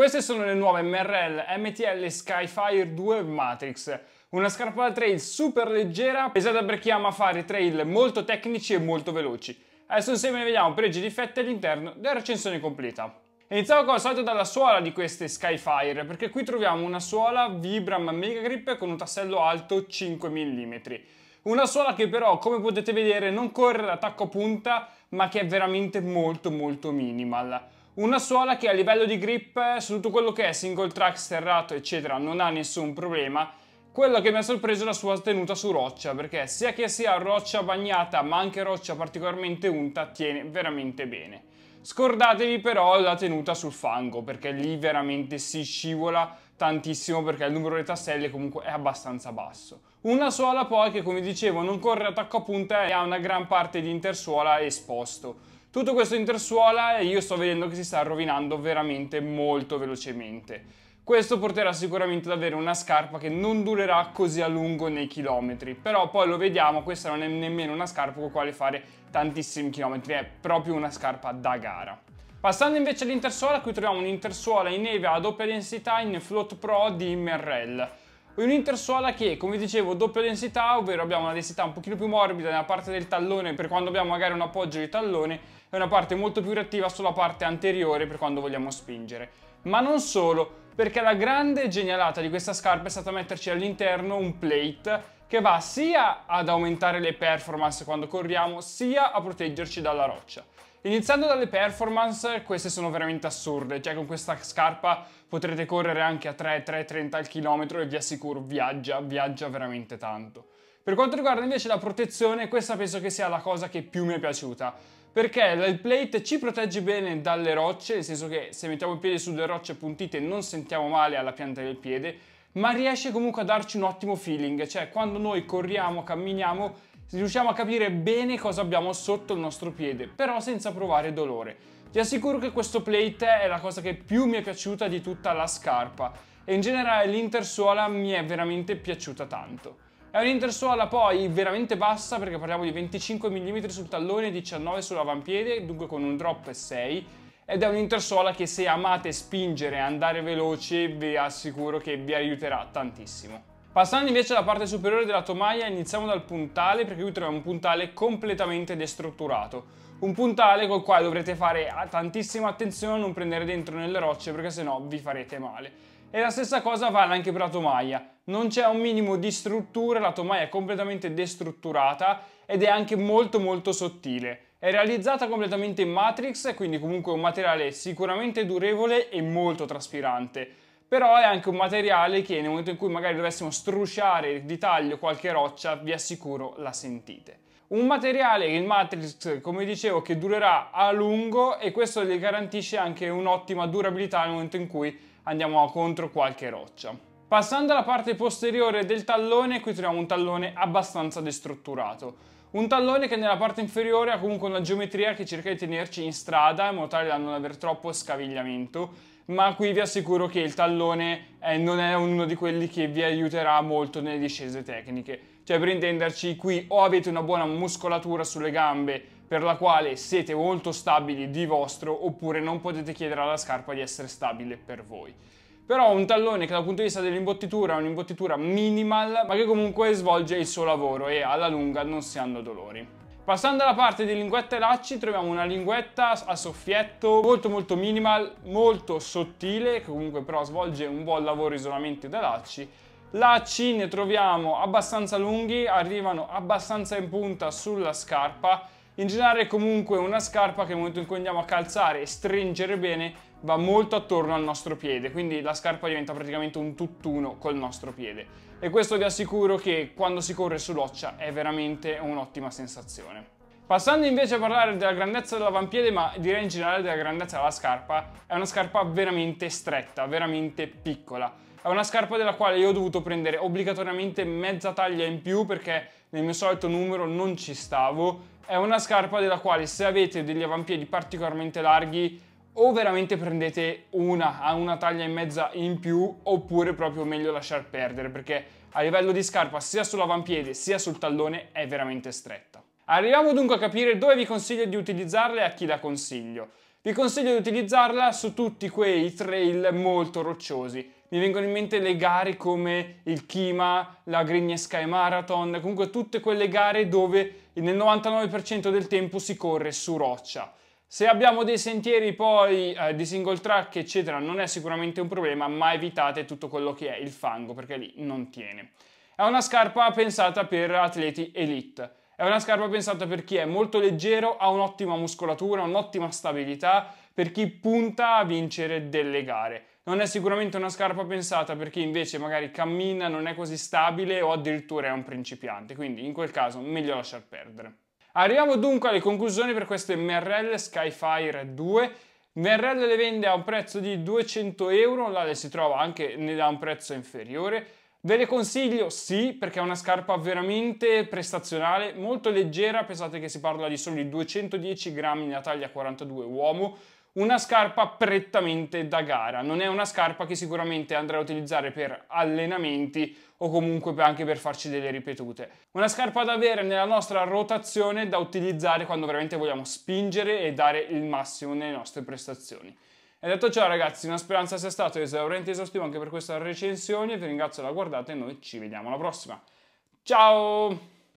Queste sono le nuove MRL MTL Skyfire 2 Matrix, una scarpa da trail super leggera, pesata per chi ama fare trail molto tecnici e molto veloci. Adesso insieme ne vediamo pregi e difetti all'interno della recensione completa. Iniziamo con il salto dalla suola di queste Skyfire, perché qui troviamo una suola Vibram Mega Grip con un tassello alto 5 mm. Una suola che però, come potete vedere, non corre l'attacco a punta, ma che è veramente molto molto minimal. Una suola che a livello di grip eh, su tutto quello che è single track, sterrato eccetera non ha nessun problema. Quello che mi ha sorpreso è la sua tenuta su roccia perché sia che sia roccia bagnata ma anche roccia particolarmente unta tiene veramente bene. Scordatevi però la tenuta sul fango perché lì veramente si scivola tantissimo perché il numero di tasselle comunque è abbastanza basso. Una suola poi che come dicevo non corre attacco a punta e ha una gran parte di intersuola esposto. Tutto questo intersuola io sto vedendo che si sta rovinando veramente molto velocemente. Questo porterà sicuramente ad avere una scarpa che non durerà così a lungo nei chilometri, però poi lo vediamo, questa non è nemmeno una scarpa con la quale fare tantissimi chilometri, è proprio una scarpa da gara. Passando invece all'intersuola, qui troviamo un'intersuola in neve a doppia densità in Float Pro di Merrell un'intersuola che come dicevo doppia densità ovvero abbiamo una densità un pochino più morbida nella parte del tallone per quando abbiamo magari un appoggio di tallone e una parte molto più reattiva sulla parte anteriore per quando vogliamo spingere ma non solo perché la grande genialata di questa scarpa è stata metterci all'interno un plate che va sia ad aumentare le performance quando corriamo sia a proteggerci dalla roccia Iniziando dalle performance, queste sono veramente assurde, cioè con questa scarpa potrete correre anche a 3-3-30 al chilometro e vi assicuro viaggia, viaggia veramente tanto. Per quanto riguarda invece la protezione, questa penso che sia la cosa che più mi è piaciuta, perché il plate ci protegge bene dalle rocce, nel senso che se mettiamo il piede sulle rocce appuntite non sentiamo male alla pianta del piede, ma riesce comunque a darci un ottimo feeling, cioè quando noi corriamo, camminiamo, riusciamo a capire bene cosa abbiamo sotto il nostro piede, però senza provare dolore. Ti assicuro che questo plate è la cosa che più mi è piaciuta di tutta la scarpa e in generale l'intersuola mi è veramente piaciuta tanto. È un'intersuola poi veramente bassa perché parliamo di 25 mm sul tallone, e 19 sull'avampiede, dunque con un drop 6 ed è un'intersuola che se amate spingere e andare veloci vi assicuro che vi aiuterà tantissimo. Passando invece alla parte superiore della tomaia iniziamo dal puntale perché qui troviamo un puntale completamente destrutturato. Un puntale col quale dovrete fare tantissima attenzione a non prendere dentro nelle rocce perché sennò vi farete male. E la stessa cosa vale anche per la tomaia. Non c'è un minimo di struttura, la tomaia è completamente destrutturata ed è anche molto molto sottile. È realizzata completamente in matrix, quindi comunque un materiale sicuramente durevole e molto traspirante però è anche un materiale che nel momento in cui magari dovessimo strusciare di taglio qualche roccia, vi assicuro la sentite. Un materiale, il Matrix, come dicevo, che durerà a lungo e questo gli garantisce anche un'ottima durabilità nel momento in cui andiamo contro qualche roccia. Passando alla parte posteriore del tallone, qui troviamo un tallone abbastanza destrutturato. Un tallone che nella parte inferiore ha comunque una geometria che cerca di tenerci in strada in modo tale da non avere troppo scavigliamento ma qui vi assicuro che il tallone eh, non è uno di quelli che vi aiuterà molto nelle discese tecniche. Cioè per intenderci qui o avete una buona muscolatura sulle gambe per la quale siete molto stabili di vostro oppure non potete chiedere alla scarpa di essere stabile per voi però un tallone che dal punto di vista dell'imbottitura è un'imbottitura minimal ma che comunque svolge il suo lavoro e alla lunga non si hanno dolori. Passando alla parte di linguetta e lacci troviamo una linguetta a soffietto molto molto minimal, molto sottile, che comunque però svolge un buon lavoro isolamente dai lacci. Lacci ne troviamo abbastanza lunghi, arrivano abbastanza in punta sulla scarpa. In generale comunque una scarpa che nel momento in cui andiamo a calzare e stringere bene va molto attorno al nostro piede, quindi la scarpa diventa praticamente un tutt'uno col nostro piede e questo vi assicuro che quando si corre su sull'occia è veramente un'ottima sensazione. Passando invece a parlare della grandezza dell'avampiede, ma direi in generale della grandezza della scarpa, è una scarpa veramente stretta, veramente piccola. È una scarpa della quale io ho dovuto prendere obbligatoriamente mezza taglia in più perché nel mio solito numero non ci stavo. È una scarpa della quale se avete degli avampiedi particolarmente larghi o veramente prendete una a una taglia e mezza in più oppure proprio meglio lasciar perdere perché a livello di scarpa sia sull'avampiede sia sul tallone è veramente stretta. Arriviamo dunque a capire dove vi consiglio di utilizzarla e a chi la consiglio. Vi consiglio di utilizzarla su tutti quei trail molto rocciosi. Mi vengono in mente le gare come il Kima, la Grigny Sky Marathon, comunque tutte quelle gare dove nel 99% del tempo si corre su roccia. Se abbiamo dei sentieri poi eh, di single track eccetera non è sicuramente un problema ma evitate tutto quello che è il fango perché lì non tiene. È una scarpa pensata per atleti elite. È una scarpa pensata per chi è molto leggero, ha un'ottima muscolatura, un'ottima stabilità, per chi punta a vincere delle gare. Non è sicuramente una scarpa pensata per chi invece magari cammina, non è così stabile o addirittura è un principiante, quindi in quel caso meglio lasciar perdere. Arriviamo dunque alle conclusioni per questo MRL Skyfire 2. MRL le vende a un prezzo di 200 euro, là le si trova anche a un prezzo inferiore. Ve le consiglio? Sì, perché è una scarpa veramente prestazionale, molto leggera, pensate che si parla di soli 210 grammi nella taglia 42 uomo, una scarpa prettamente da gara, non è una scarpa che sicuramente andrà a utilizzare per allenamenti o comunque anche per farci delle ripetute. Una scarpa da avere nella nostra rotazione da utilizzare quando veramente vogliamo spingere e dare il massimo nelle nostre prestazioni. E detto ciò ragazzi, una speranza sia stato esauriente e esaustivo anche per questa recensione, vi ringrazio la guardata e noi ci vediamo alla prossima. Ciao!